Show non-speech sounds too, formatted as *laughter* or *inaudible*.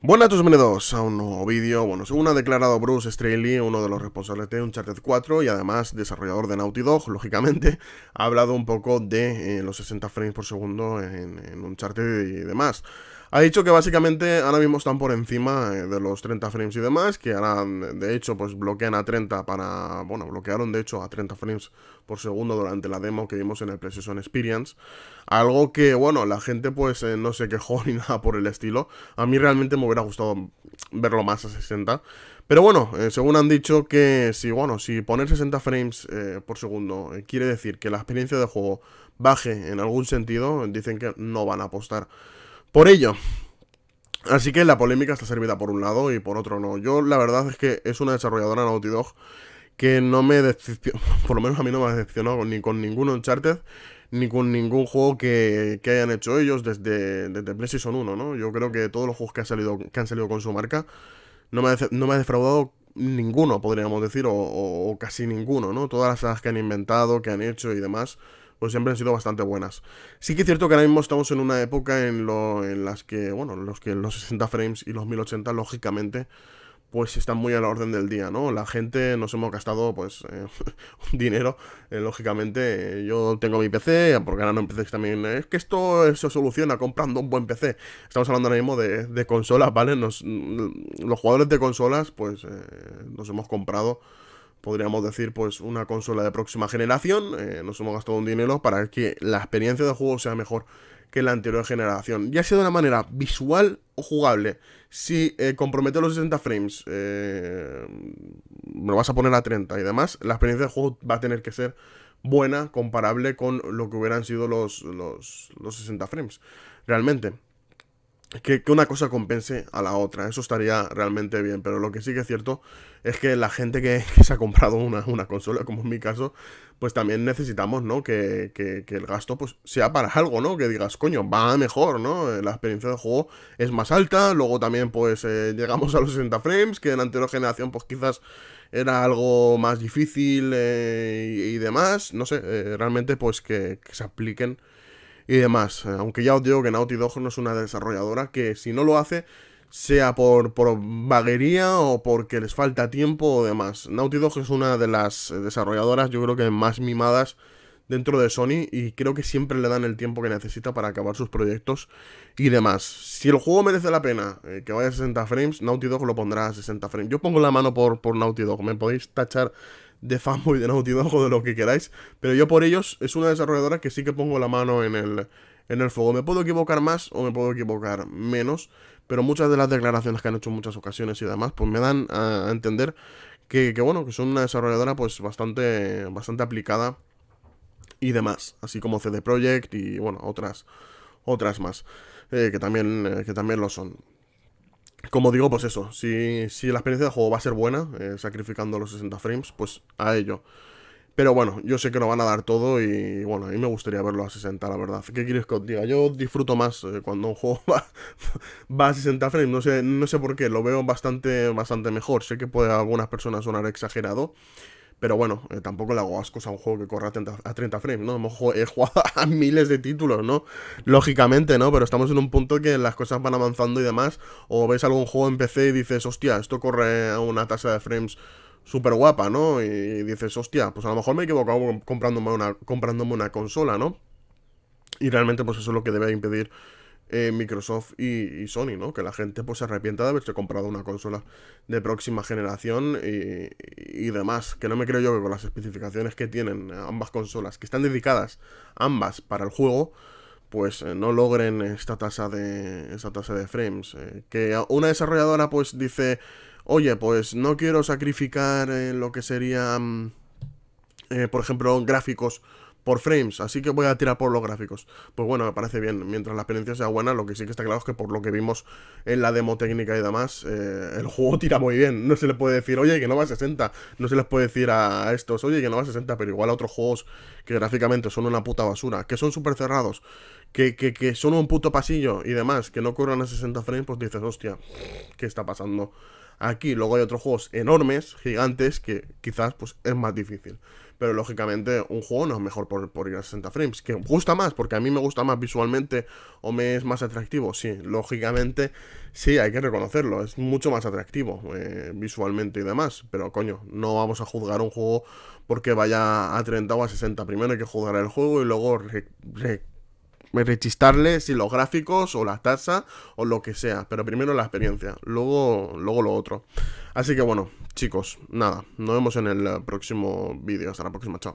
Buenas a bienvenidos a un nuevo vídeo. Bueno, según ha declarado Bruce Straley, uno de los responsables de Uncharted 4 y además desarrollador de Naughty Dog, lógicamente, *laughs* ha hablado un poco de eh, los 60 frames por segundo en, en Uncharted y demás. Ha dicho que básicamente ahora mismo están por encima eh, de los 30 frames y demás, que ahora de hecho pues bloquean a 30 para, bueno, bloquearon de hecho a 30 frames por segundo durante la demo que vimos en el PlayStation Experience, algo que bueno, la gente pues eh, no se quejó *laughs* ni nada por el estilo, a mí realmente me hubiera gustado verlo más a 60, pero bueno, eh, según han dicho que si, bueno, si poner 60 frames por segundo quiere decir que la experiencia de juego baje en algún sentido, dicen que no van a apostar por ello, así que la polémica está servida por un lado y por otro no. Yo la verdad es que es una desarrolladora Naughty Dog que no me decepcionó, *laughs* por lo menos a mí no me ha decepcionado ni con ningún Uncharted, ni con ningún juego que, hayan hecho ellos desde, desde PlayStation 1, ¿no? Yo creo que todos los juegos que, salido, que han salido con su marca no me, ha, defraudado ninguno, podríamos decir, o, casi ninguno, ¿no? Todas las que han inventado, que han hecho y demás, pues siempre han sido bastante buenas. Sí que es cierto que ahora mismo estamos en una época en, lo, las que, bueno, los que los 60 frames y los 1080, lógicamente, pues están muy a la orden del día, ¿no? La gente nos hemos gastado, pues, eh, *laughs* dinero, eh, lógicamente. yo tengo mi PC, porque ahora no empecé también. Es que esto se soluciona comprando un buen PC. Estamos hablando ahora mismo de, consolas, ¿vale? Mm, los jugadores de consolas, pues, eh, nos hemos comprado podríamos decir, pues una consola de próxima generación. Eh, nos hemos gastado un dinero para que la experiencia de juego sea mejor que la anterior generación. Ya sea de una manera visual o jugable. Si eh, compromete los 60 frames, eh, me lo vas a poner a 30 y demás, la experiencia de juego va a tener que ser buena, comparable con lo que hubieran sido los, los 60 frames. Realmente que, una cosa compense a la otra. Eso estaría realmente bien. Pero lo que sí que es cierto es que la gente que, se ha comprado una, consola, como en mi caso, pues también necesitamos, ¿no? Que, el gasto pues sea para algo, ¿no? Que digas, coño, va mejor, ¿no? La experiencia de juego es más alta. Luego también, pues, eh, *laughs* llegamos a los 60 frames, que en la anterior generación, pues quizás era algo más difícil eh, y, demás. No sé, eh, realmente, pues que, se apliquen y demás. Eh, aunque ya os digo que Naughty Dog no es una desarrolladora que si no lo hace, sea por, vaguería o porque les falta tiempo o demás. Naughty Dog es una de las eh, desarrolladoras, yo creo que más mimadas dentro de Sony y creo que siempre le dan el tiempo que necesita para acabar sus proyectos y demás. Si el juego merece la pena eh, que vaya a 60 frames, Naughty Dog lo pondrá a 60 frames. Yo pongo la mano por, por Naughty Dog, me podéis tachar de fanboy de Naughty Dog o de lo que queráis, pero yo por ellos es una desarrolladora que sí que pongo la mano en el, en el fuego. Me puedo equivocar más o me puedo equivocar menos, pero muchas de las declaraciones que han hecho en muchas ocasiones y demás, pues me dan a, entender que, bueno, que son una desarrolladora pues bastante, bastante aplicada y demás, así como CD Projekt y bueno, otras, otras más, eh, que, también, eh, que también lo son como digo, pues eso, si, si, la experiencia de juego va a ser buena, eh, sacrificando los 60 frames, pues a ello. Pero bueno, yo sé que lo van a dar todo y bueno, a mí me gustaría verlo a 60, la verdad. ¿Qué quieres que os diga? Yo disfruto más eh, cuando un juego *laughs* va, a 60 frames, no sé, no sé por qué, lo veo bastante, bastante mejor. Sé que puede a algunas personas sonar exagerado, pero bueno, eh, tampoco le hago asco a un juego que corra a 30, frames, ¿no? Hemos he jugado *laughs* a miles de títulos, ¿no? Lógicamente, ¿no? Pero estamos en un punto que las cosas van avanzando y demás. O ves algún juego en PC y dices, hostia, esto corre a una tasa de frames súper guapa, ¿no? Y dices, hostia, pues a lo mejor me he equivocado una, comprándome una consola, ¿no? Y realmente, pues eso es lo que debe impedir eh, Microsoft y, Sony, ¿no? Que la gente pues se arrepienta de haberse comprado una consola de próxima generación y, demás. Que no me creo yo que con las especificaciones que tienen ambas consolas, que están dedicadas ambas para el juego, pues eh, no logren esta tasa de, tasa de frames. Eh, que una desarrolladora pues dice, oye, pues no quiero sacrificar lo que serían, por ejemplo, gráficos por frames, así que voy a tirar por los gráficos. Pues bueno, me parece bien, mientras la experiencia sea buena, lo que sí que está claro es que por lo que vimos en la demo técnica y demás, eh, el juego tira muy bien. No se le puede decir, oye, que no va a 60, no se les puede decir a estos, oye, que no va a 60, pero igual a otros juegos que gráficamente son una puta basura, que son súper cerrados, que, que, son un puto pasillo y demás, que no corran a 60 frames, pues dices, hostia, ¿qué está pasando? Aquí luego hay otros juegos enormes, gigantes, que quizás pues es más difícil. Pero lógicamente un juego no es mejor por, por ir a 60 frames. Que gusta más, porque a mí me gusta más visualmente o me es más atractivo. Sí, lógicamente sí, hay que reconocerlo. Es mucho más atractivo eh, visualmente y demás. Pero coño, no vamos a juzgar un juego porque vaya a 30 o a 60. Primero hay que juzgar el juego y luego rechistarle si los gráficos o la tasa, o lo que sea, pero primero la experiencia, luego, luego lo otro. Así que bueno, chicos, nada, nos vemos en el próximo vídeo, hasta la próxima, chao.